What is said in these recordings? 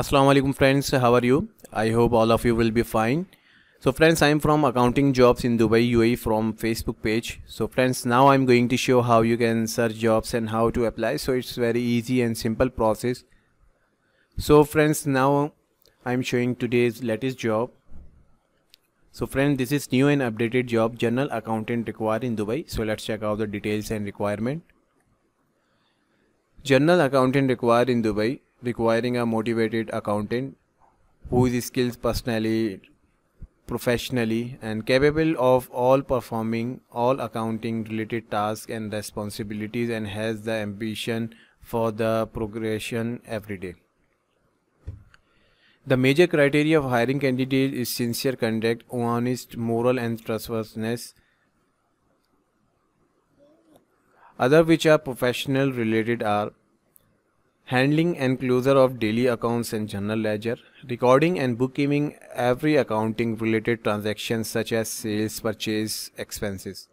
Assalamu alaikum friends, how are you? I hope all of you will be fine. So friends, I am from accounting jobs in Dubai UAE from Facebook page. So friends, now I'm going to show how you can search jobs and how to apply. So it's very easy and simple process. So friends, now I'm showing today's latest job. So friends, this is new and updated job general accountant required in Dubai. So let's check out the details and requirement. General accountant required in Dubai requiring a motivated accountant who is skilled personally, professionally, and capable of all performing all accounting related tasks and responsibilities and has the ambition for the progression every day. The major criteria of hiring candidates is sincere conduct, honest, moral and trustworthiness. Other which are professional related are handling and closure of daily accounts and general ledger, recording and bookkeeping every accounting related transactions such as sales, purchase, expenses,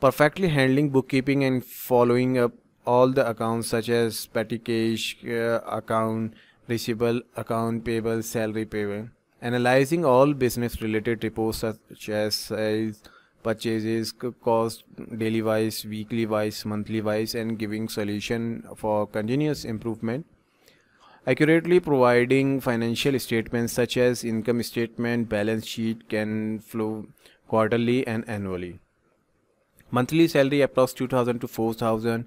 perfectly handling bookkeeping and following up all the accounts such as petty cash uh, account, receivable account, payable, salary payable, analyzing all business related reports such as sales, uh, purchases cost daily wise weekly wise monthly wise and giving solution for continuous improvement accurately providing financial statements such as income statement balance sheet can flow quarterly and annually monthly salary approx 2000 to 4000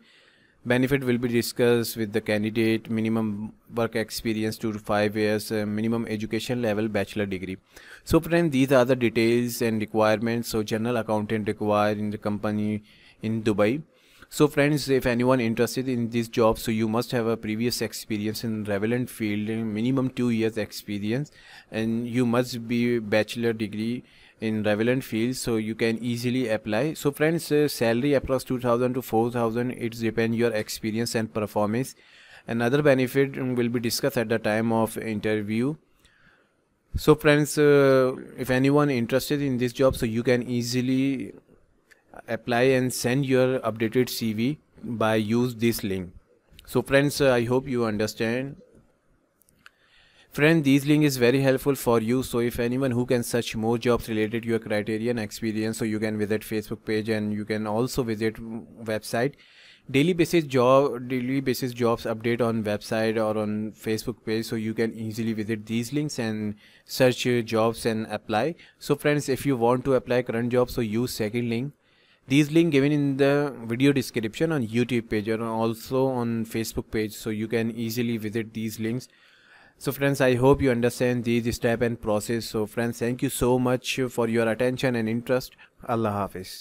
benefit will be discussed with the candidate minimum work experience two to five years uh, minimum education level bachelor degree so friend these are the details and requirements so general accountant required in the company in dubai so friends if anyone interested in this job so you must have a previous experience in relevant field minimum two years experience and you must be bachelor degree in relevant fields so you can easily apply so friends uh, salary approx 2000 to 4000 it depends your experience and performance another benefit mm, will be discussed at the time of interview so friends uh, if anyone interested in this job so you can easily apply and send your updated cv by use this link so friends uh, i hope you understand Friend, these link is very helpful for you. So if anyone who can search more jobs related to your criterion experience, so you can visit Facebook page and you can also visit website. Daily basis job, daily basis jobs update on website or on Facebook page. So you can easily visit these links and search jobs and apply. So friends, if you want to apply current job, so use second link these link given in the video description on youtube page or also on facebook page so you can easily visit these links so friends i hope you understand this step and process so friends thank you so much for your attention and interest allah hafiz